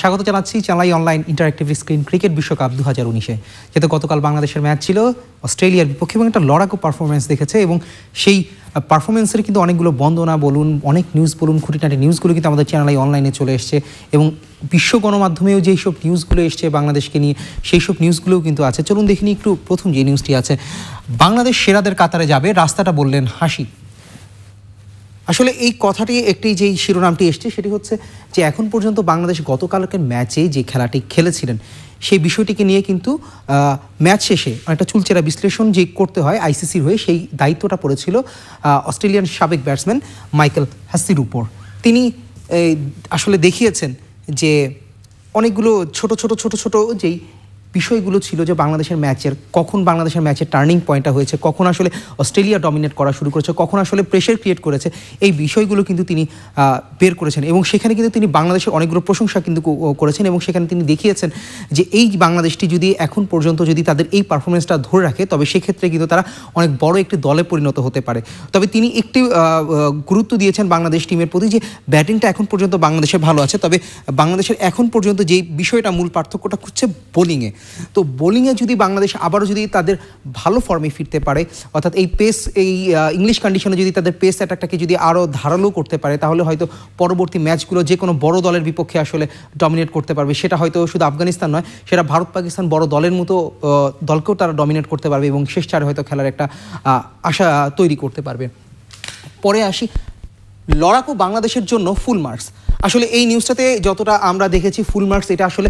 স্বাগত জানাচ্ছি চালাই অনলাইন ইন্টারঅ্যাক্টিভ স্ক্রিন ক্রিকেট বিশ্বকাপ দু হাজার উনিশে যেহেতু গতকাল বাংলাদেশের ম্যাচ ছিল অস্ট্রেলিয়ার বিপক্ষে এবং একটা লড়াকু পারফরমেন্স দেখেছে এবং সেই পারফরমেন্সের কিন্তু অনেকগুলো বন্দনা বলুন অনেক নিউজ বলুন খুঁটিনাটি নিউজগুলো কিন্তু আমাদের চ্যানেলাই অনলাইনে চলে এসছে এবং বিশ্ব গণমাধ্যমেও যেই সব নিউজগুলো এসছে বাংলাদেশকে নিয়ে সেই সব নিউজগুলোও কিন্তু আছে চলুন দেখিনি একটু প্রথম যে নিউজটি আছে বাংলাদেশ সেরাদের কাতারে যাবে রাস্তাটা বললেন হাসি আসলে এই কথাটি একটি যেই শিরোনামটি এসছে সেটি হচ্ছে যে এখন পর্যন্ত বাংলাদেশ গতকালকের ম্যাচে যে খেলাটি খেলেছিলেন সেই বিষয়টিকে নিয়ে কিন্তু ম্যাচ শেষে একটা চুলচেরা বিশ্লেষণ যে করতে হয় আইসিসির হয়ে সেই দায়িত্বটা পড়েছিল অস্ট্রেলিয়ান সাবেক ব্যাটসম্যান মাইকেল হাসির উপর তিনি আসলে দেখিয়েছেন যে অনেকগুলো ছোট ছোট ছোট ছোট যেই বিষয়গুলো ছিল যে বাংলাদেশের ম্যাচের কখন বাংলাদেশের ম্যাচের টার্নিং পয়েন্টটা হয়েছে কখন আসলে অস্ট্রেলিয়া ডমিনেট করা শুরু করেছে কখন আসলে প্রেশার ক্রিয়েট করেছে এই বিষয়গুলো কিন্তু তিনি বের করেছেন এবং সেখানে কিন্তু তিনি বাংলাদেশের অনেকগুলো প্রশংসা কিন্তু করেছেন এবং সেখানে তিনি দেখিয়েছেন যে এই বাংলাদেশটি যদি এখন পর্যন্ত যদি তাদের এই পারফরমেন্সটা ধরে রাখে তবে সেক্ষেত্রে কিন্তু তারা অনেক বড় একটি দলে পরিণত হতে পারে তবে তিনি একটি গুরুত্ব দিয়েছেন বাংলাদেশ টিমের প্রতি যে ব্যাটিংটা এখন পর্যন্ত বাংলাদেশে ভালো আছে তবে বাংলাদেশের এখন পর্যন্ত যে বিষয়টা মূল পার্থক্যটা খুঁজছে বোলিংয়ে তো বোলিংয়ে যদি বাংলাদেশ আবারও যদি তাদের ভালো ফর্মে ফিরতে পারে অর্থাৎ এই পেস এই ইংলিশ কন্ডিশনে যদি তাদের পেস অ্যাটাকটাকে যদি আরও ধারালো করতে পারে তাহলে হয়তো পরবর্তী ম্যাচগুলো যে কোনো বড় দলের বিপক্ষে আসলে ডমিনেট করতে পারবে সেটা হয়তো শুধু আফগানিস্তান নয় সেটা ভারত পাকিস্তান বড় দলের মতো দলকেও তারা ডমিনেট করতে পারবে এবং শেষ চারে হয়তো খেলার একটা আশা তৈরি করতে পারবে পরে আসি লড়াকু বাংলাদেশের জন্য ফুল মার্কস আসলে এই নিউজটাতে যতটা আমরা দেখেছি ফুল মার্কস এটা আসলে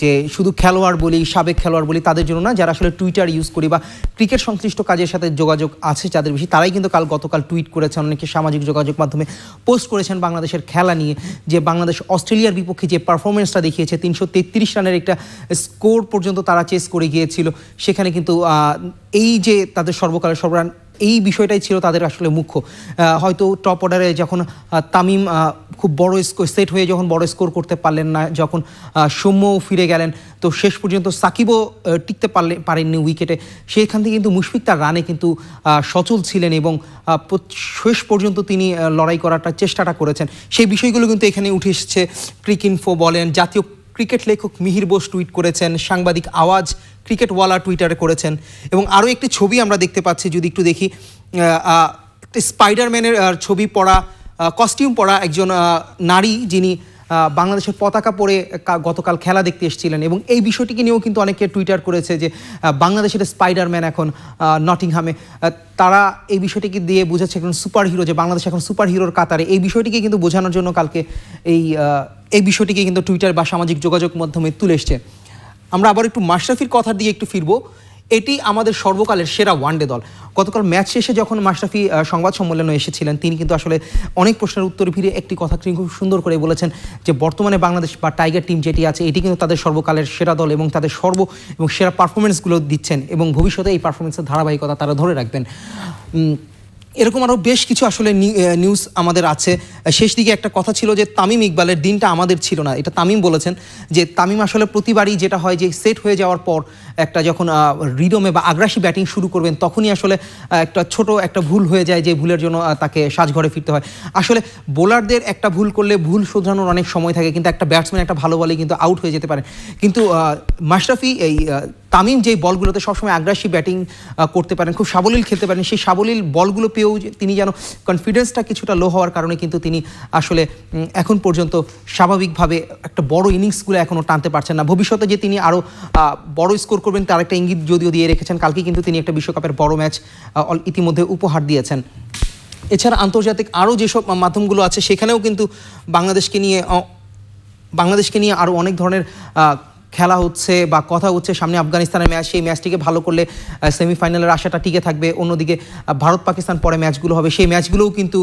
যে শুধু খেলোয়াড় বলি সাবেক খেলোয়াড় বলি তাদের জন্য না যারা আসলে টুইটার ইউজ করি বা ক্রিকেট সংশ্লিষ্ট কাজের সাথে যোগাযোগ আছে যাদের বেশি তারাই কিন্তু কাল গতকাল টুইট করেছেন অনেকে সামাজিক যোগাযোগ মাধ্যমে পোস্ট করেছেন বাংলাদেশের খেলা নিয়ে যে বাংলাদেশ অস্ট্রেলিয়ার বিপক্ষে যে পারফরমেন্সটা দেখিয়েছে তিনশো তেত্রিশ রানের একটা স্কোর পর্যন্ত তারা চেস করে গিয়েছিল সেখানে কিন্তু এই যে তাদের সর্বকালের সর্বরান এই বিষয়টাই ছিল তাদের আসলে মুখ্য হয়তো টপ অর্ডারে যখন তামিম খুব বড় সেট হয়ে যখন বড় স্কোর করতে পারলেন না যখন সৌম্য ফিরে গেলেন তো শেষ পর্যন্ত সাকিবও টিকতে পারলে পারেননি উইকেটে সেইখান থেকে কিন্তু মুশফিক তার রানে কিন্তু সচল ছিলেন এবং শেষ পর্যন্ত তিনি লড়াই করাটা চেষ্টাটা করেছেন সেই বিষয়গুলো কিন্তু এখানে উঠে এসেছে ক্রিক বলেন জাতীয় ক্রিকেট লেখক মিহির বোস টুইট করেছেন সাংবাদিক আওয়াজ ক্রিকেটওয়ালা টুইটারে করেছেন এবং আরও একটি ছবি আমরা দেখতে পাচ্ছি যদি একটু দেখি স্পাইডারম্যানের ছবি পড়া কস্টিউম পরা একজন নারী যিনি বাংলাদেশের পতাকা পরে গতকাল খেলা দেখতে এসেছিলেন এবং এই বিষয়টিকে নিয়েও কিন্তু অনেকে টুইটার করেছে যে বাংলাদেশের স্পাইডারম্যান এখন নটিংহামে তারা এই বিষয়টিকে দিয়ে বোঝাচ্ছে এখন সুপার হিরো যে বাংলাদেশ এখন সুপার হিরোর কাতারে এই বিষয়টিকে কিন্তু বোঝানোর জন্য কালকে এই এই বিষয়টিকে কিন্তু টুইটার বা সামাজিক যোগাযোগ মাধ্যমে তুলে এসছে আমরা আবার একটু মাশরাফির কথার দিকে একটু ফিরবো এটি আমাদের সর্বকালের সেরা ওয়ানডে দল গতকাল ম্যাচ শেষে যখন মাশরাফি সংবাদ সম্মেলনে এসেছিলেন তিনি কিন্তু আসলে অনেক প্রশ্নের উত্তর ফিরে একটি কথা তিনি খুব সুন্দর করে বলেছেন যে বর্তমানে বাংলাদেশ বা টাইগার টিম যেটি আছে এটি কিন্তু তাদের সর্বকালের সেরা দল এবং তাদের সর্ব এবং সেরা পারফরমেন্সগুলো দিচ্ছেন এবং ভবিষ্যতে এই পারফরমেন্সের ধারাবাহিকতা তারা ধরে রাখবেন এরকম আরও বেশ কিছু আসলে নিউজ আমাদের আছে শেষ দিকে একটা কথা ছিল যে তামিম ইকবালের দিনটা আমাদের ছিল না এটা তামিম বলেছেন যে তামিম আসলে প্রতিবারই যেটা হয় যে সেট হয়ে যাওয়ার পর একটা যখন রিডমে বা আগ্রাসী ব্যাটিং শুরু করবেন তখনই আসলে একটা ছোট একটা ভুল হয়ে যায় যে ভুলের জন্য তাকে সাজঘরে ফিরতে হয় আসলে বোলারদের একটা ভুল করলে ভুল শোধরানোর অনেক সময় থাকে কিন্তু একটা ব্যাটসম্যান একটা ভালো বলে কিন্তু আউট হয়ে যেতে পারে কিন্তু মাশরাফি এই তামিম যে বলগুলোতে সবসময় আগ্রাসী ব্যাটিং করতে পারেন খুব সাবলীল খেলতে পারেন সেই সাবলীল বলগুলো পেয়েও তিনি যেন কনফিডেন্সটা কিছুটা লো হওয়ার কারণে কিন্তু তিনি আসলে এখন পর্যন্ত স্বাভাবিকভাবে একটা বড় ইনিংসগুলো এখনও টানতে পারছেন না ভবিষ্যতে যে তিনি আরও বড় স্কোর করবেন তার একটা ইঙ্গিত যদিও দিয়ে রেখেছেন কালকে কিন্তু তিনি একটা বিশ্বকাপের বড় ম্যাচ ইতিমধ্যে উপহার দিয়েছেন এছাড়া আন্তর্জাতিক আরও যেসব মাধ্যমগুলো আছে সেখানেও কিন্তু বাংলাদেশকে নিয়ে বাংলাদেশকে নিয়ে আরও অনেক ধরনের খেলা হচ্ছে বা কথা হচ্ছে সামনে আফগানিস্তানের ম্যাচ সেই ম্যাচটিকে ভালো করলে সেমিফাইনালের আশাটা টিকে থাকবে অন্যদিকে ভারত পাকিস্তান পরে ম্যাচগুলো হবে সেই ম্যাচগুলোও কিন্তু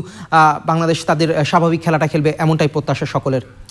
বাংলাদেশ তাদের স্বাভাবিক খেলাটা খেলবে এমনটাই প্রত্যাশা সকলের